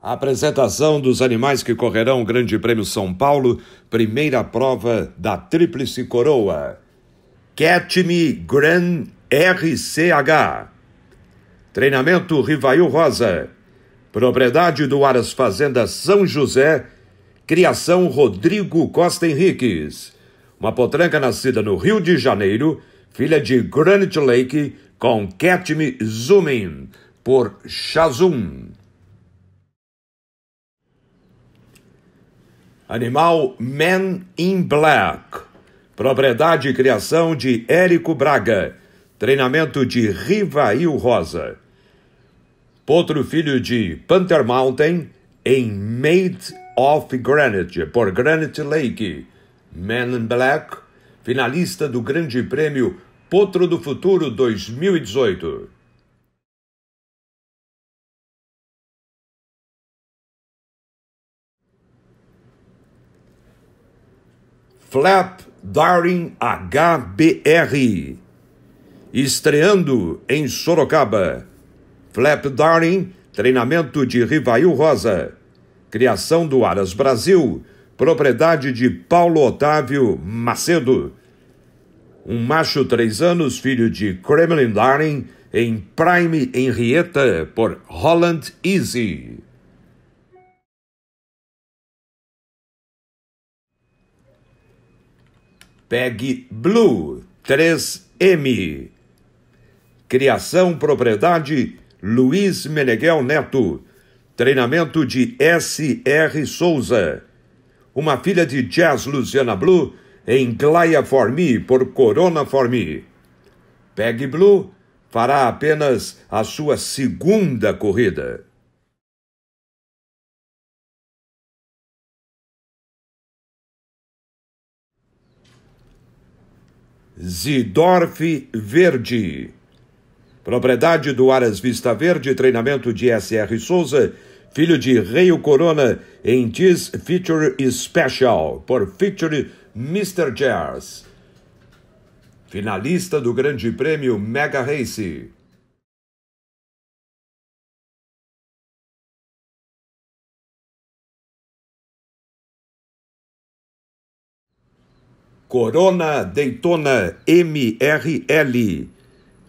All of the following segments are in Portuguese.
A apresentação dos animais que correrão o Grande Prêmio São Paulo, primeira prova da Tríplice Coroa. Catme Gran RCH. Treinamento Rivail Rosa. Propriedade do Aras Fazenda São José. Criação Rodrigo Costa Henriques. Uma potranca nascida no Rio de Janeiro, filha de Granite Lake, com Catme Zoomin por Shazum. Animal Man in Black. Propriedade e criação de Érico Braga. Treinamento de Rivail Rosa. Potro filho de Panther Mountain em Made of Granite, por Granite Lake. Man in Black, finalista do Grande Prêmio Potro do Futuro 2018. Flap Darling HBR. Estreando em Sorocaba. Flap Darling, treinamento de Rivail Rosa. Criação do Aras Brasil, propriedade de Paulo Otávio Macedo. Um macho três anos, filho de Kremlin Darling, em Prime Henrietta, por Holland Easy. PEG Blue 3M. Criação Propriedade Luiz Meneghel Neto. Treinamento de S.R. Souza. Uma filha de Jazz Luciana Blue em Glaia Formi por Corona Formi. PEG Blue fará apenas a sua segunda corrida. Zidorf Verde. Propriedade do Aras Vista Verde, treinamento de S.R. Souza, filho de Reio Corona, em This Feature Special, por Feature Mr. Jazz. Finalista do Grande Prêmio Mega Race. Corona Daytona MRL.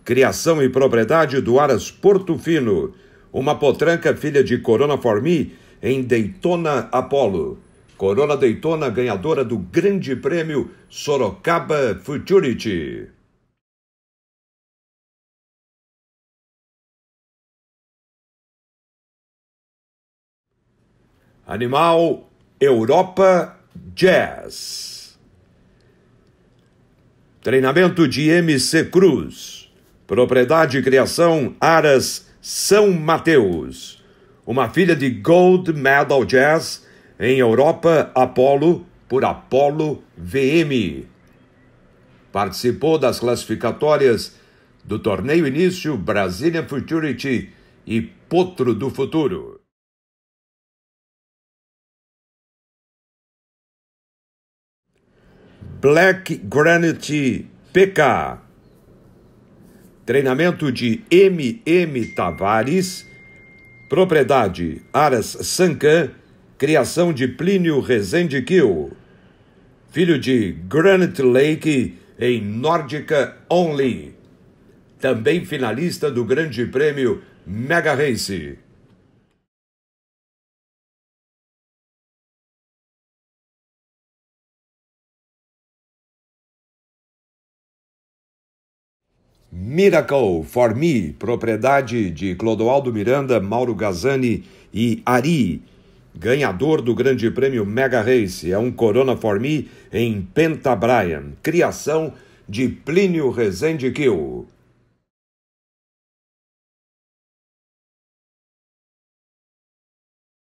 Criação e propriedade do Aras Portofino, uma potranca filha de Corona Me em Daytona Apollo. Corona Daytona ganhadora do Grande Prêmio Sorocaba Futurity. Animal Europa Jazz. Treinamento de MC Cruz. Propriedade e criação Aras São Mateus. Uma filha de Gold Medal Jazz em Europa Apollo por Apollo VM. Participou das classificatórias do torneio início Brasília Futurity e Potro do Futuro. Black Granite PK. Treinamento de MM Tavares. Propriedade Aras Sancan. Criação de Plínio Rezende Kiel. Filho de Granite Lake em Nórdica Only. Também finalista do Grande Prêmio Mega Race. Miracle for Me, propriedade de Clodoaldo Miranda, Mauro Gazani e Ari, ganhador do Grande Prêmio Mega Race. É um Corona for Me em Penta Brian, criação de Plínio Rezende Kill.